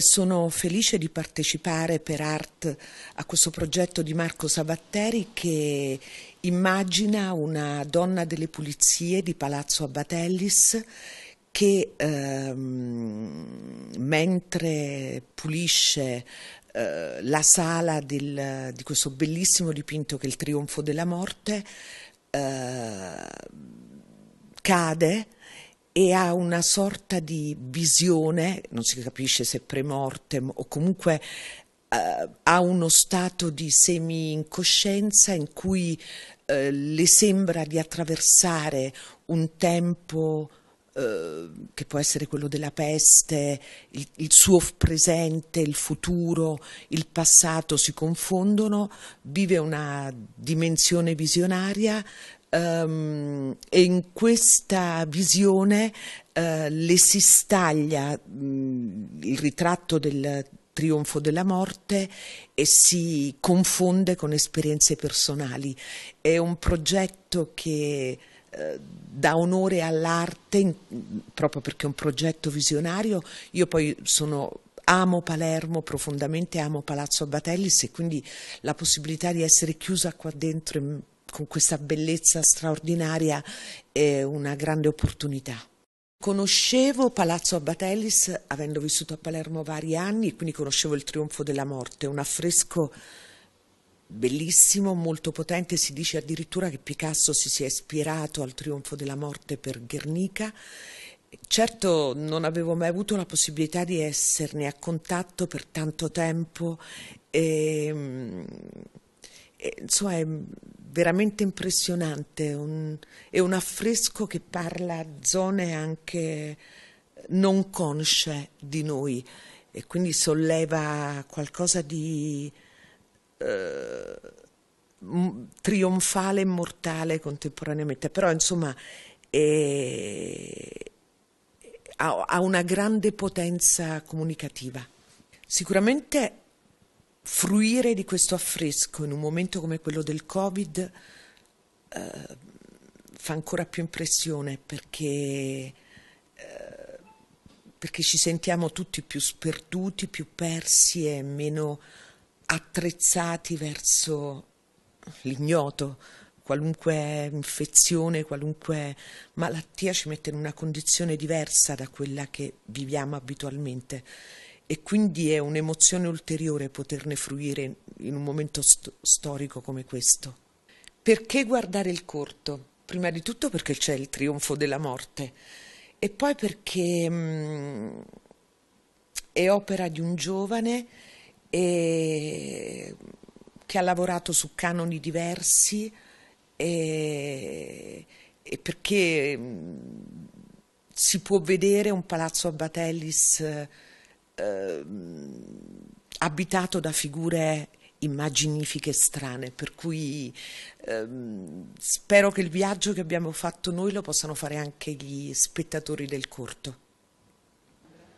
Sono felice di partecipare per Art a questo progetto di Marco Sabatteri che immagina una donna delle pulizie di Palazzo Abatellis che ehm, mentre pulisce eh, la sala del, di questo bellissimo dipinto che è il trionfo della morte eh, cade e ha una sorta di visione, non si capisce se premorte o comunque eh, ha uno stato di semi-incoscienza in cui eh, le sembra di attraversare un tempo eh, che può essere quello della peste, il, il suo presente, il futuro, il passato si confondono, vive una dimensione visionaria Um, e in questa visione uh, le si staglia um, il ritratto del trionfo della morte e si confonde con esperienze personali. È un progetto che uh, dà onore all'arte, in, proprio perché è un progetto visionario. Io poi sono amo Palermo profondamente, amo Palazzo Abatellis e quindi la possibilità di essere chiusa qua dentro con questa bellezza straordinaria è una grande opportunità. Conoscevo Palazzo Abbatellis avendo vissuto a Palermo vari anni, e quindi conoscevo il Trionfo della Morte, un affresco bellissimo, molto potente, si dice addirittura che Picasso si sia ispirato al Trionfo della Morte per Guernica. Certo non avevo mai avuto la possibilità di esserne a contatto per tanto tempo e, ehm, e insomma ehm, veramente impressionante, un, è un affresco che parla a zone anche non consce di noi e quindi solleva qualcosa di eh, trionfale e mortale contemporaneamente, però insomma è, ha, ha una grande potenza comunicativa. Sicuramente fruire di questo affresco in un momento come quello del Covid eh, fa ancora più impressione perché, eh, perché, ci sentiamo tutti più sperduti, più persi e meno attrezzati verso l'ignoto. Qualunque infezione, qualunque malattia ci mette in una condizione diversa da quella che viviamo abitualmente e quindi è un'emozione ulteriore poterne fruire in un momento st- storico come questo. Perché guardare il corto? Prima di tutto perché c'è il trionfo della morte e poi perché mh, mm, è opera di un giovane e, che ha lavorato su canoni diversi e, e perché mh, mm, si può vedere un palazzo a Batellis eh, abitato da figure immaginifiche strane, per cui ehm, spero che il viaggio che abbiamo fatto noi lo possano fare anche gli spettatori del corto.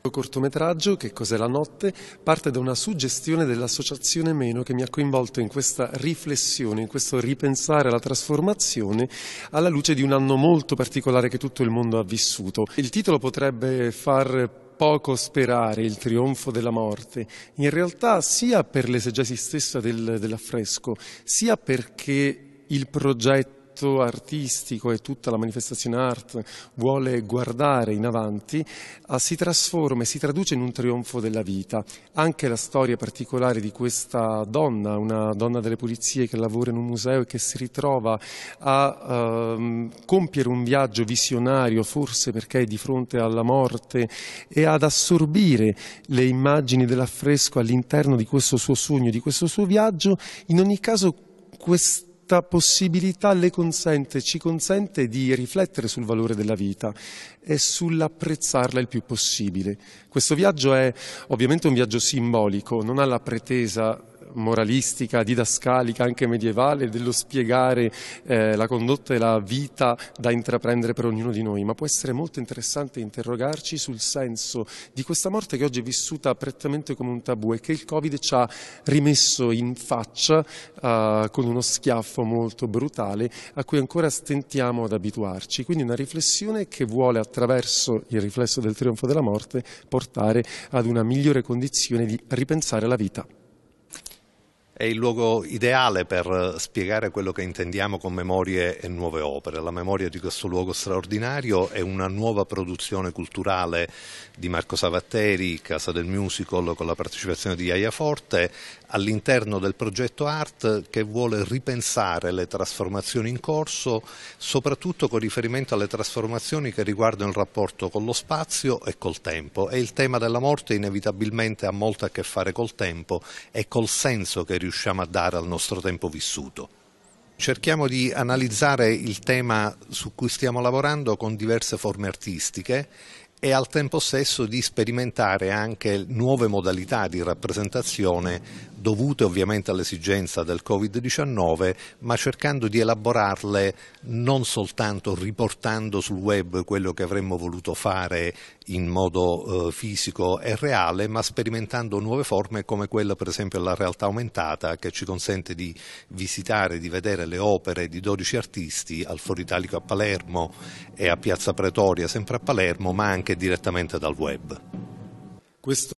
Il cortometraggio, Che cos'è la notte, parte da una suggestione dell'associazione Meno che mi ha coinvolto in questa riflessione, in questo ripensare alla trasformazione alla luce di un anno molto particolare che tutto il mondo ha vissuto. Il titolo potrebbe far poco sperare il trionfo della morte, in realtà sia per l'esegesi stessa del, dell'affresco, sia perché il progetto progetto artistico e tutta la manifestazione art vuole guardare in avanti, ah, si trasforma e si traduce in un trionfo della vita. Anche la storia particolare di questa donna, una donna delle pulizie che lavora in un museo e che si ritrova a ehm, compiere un viaggio visionario, forse perché è di fronte alla morte, e ad assorbire le immagini dell'affresco all'interno di questo suo sogno, di questo suo viaggio, in ogni caso questo questa possibilità le consente, ci consente di riflettere sul valore della vita e sull'apprezzarla il più possibile. Questo viaggio è ovviamente un viaggio simbolico, non ha la pretesa moralistica, didascalica, anche medievale, dello spiegare eh, la condotta e la vita da intraprendere per ognuno di noi, ma può essere molto interessante interrogarci sul senso di questa morte che oggi è vissuta prettamente come un tabù e che il Covid ci ha rimesso in faccia eh, con uno schiaffo molto brutale a cui ancora stentiamo ad abituarci. Quindi una riflessione che vuole attraverso il riflesso del trionfo della morte portare ad una migliore condizione di ripensare la vita è il luogo ideale per eh, spiegare quello che intendiamo con memorie e nuove opere. La memoria di questo luogo straordinario è una nuova produzione culturale di Marco Savatteri, Casa del Musical, con la partecipazione di Iaia Forte, all'interno del progetto ART che vuole ripensare le trasformazioni in corso, soprattutto con riferimento alle trasformazioni che riguardano il rapporto con lo spazio e col tempo. E il tema della morte inevitabilmente ha molto a che fare col tempo e col senso che riusciamo a dare al nostro tempo vissuto. Cerchiamo di analizzare il tema su cui stiamo lavorando con diverse forme artistiche e al tempo stesso di sperimentare anche nuove modalità di rappresentazione dovute ovviamente all'esigenza del Covid-19, ma cercando di elaborarle non soltanto riportando sul web quello che avremmo voluto fare in modo eh, fisico e reale, ma sperimentando nuove forme come quella per esempio della realtà aumentata che ci consente di visitare, di vedere le opere di 12 artisti al Foro Italico a Palermo e a Piazza Pretoria sempre a Palermo, ma anche anche direttamente dal web. Questo